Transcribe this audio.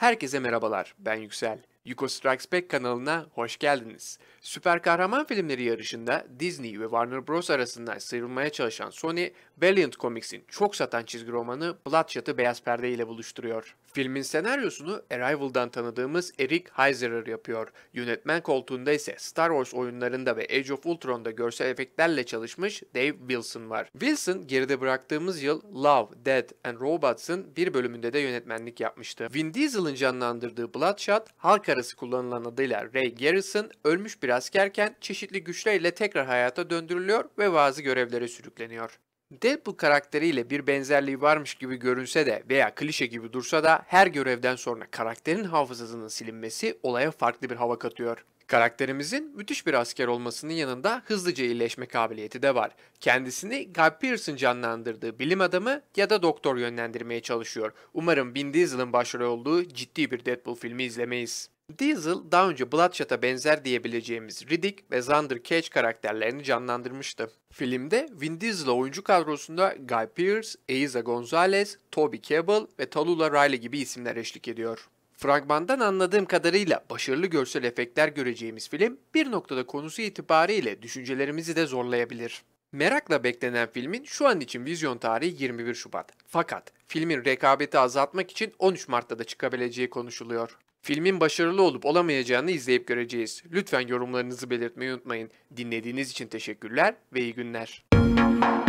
Herkese merhabalar, ben Yüksel. Yuko Strikes Back kanalına hoş geldiniz. Süper kahraman filmleri yarışında Disney ve Warner Bros. arasında sıyrılmaya çalışan Sony, Valiant Comics'in çok satan çizgi romanı Bloodshot'ı beyaz perde ile buluşturuyor. Filmin senaryosunu Arrival'dan tanıdığımız Eric Heiserer yapıyor. Yönetmen koltuğunda ise Star Wars oyunlarında ve Age of Ultron'da görsel efektlerle çalışmış Dave Wilson var. Wilson geride bıraktığımız yıl Love, Dead and Robots'ın bir bölümünde de yönetmenlik yapmıştı. Vin Diesel'ın canlandırdığı Bloodshot halk arasında arası kullanılan adıyla Ray Garrison ölmüş bir askerken çeşitli güçlerle tekrar hayata döndürülüyor ve bazı görevlere sürükleniyor. Deadpool karakteriyle bir benzerliği varmış gibi görünse de veya klişe gibi dursa da her görevden sonra karakterin hafızasının silinmesi olaya farklı bir hava katıyor. Karakterimizin müthiş bir asker olmasının yanında hızlıca iyileşme kabiliyeti de var. Kendisini Guy Pearce'ın canlandırdığı bilim adamı ya da doktor yönlendirmeye çalışıyor. Umarım Vin Diesel'ın başrol olduğu ciddi bir Deadpool filmi izlemeyiz. Diesel daha önce Bloodshot'a benzer diyebileceğimiz Riddick ve Xander Cage karakterlerini canlandırmıştı. Filmde Vin Diesel oyuncu kadrosunda Guy Pearce, Aiza Gonzalez, Toby Cable ve Talula Riley gibi isimler eşlik ediyor. Fragmandan anladığım kadarıyla başarılı görsel efektler göreceğimiz film bir noktada konusu itibariyle düşüncelerimizi de zorlayabilir. Merakla beklenen filmin şu an için vizyon tarihi 21 Şubat. Fakat filmin rekabeti azaltmak için 13 Mart'ta da çıkabileceği konuşuluyor. Filmin başarılı olup olamayacağını izleyip göreceğiz. Lütfen yorumlarınızı belirtmeyi unutmayın. Dinlediğiniz için teşekkürler ve iyi günler.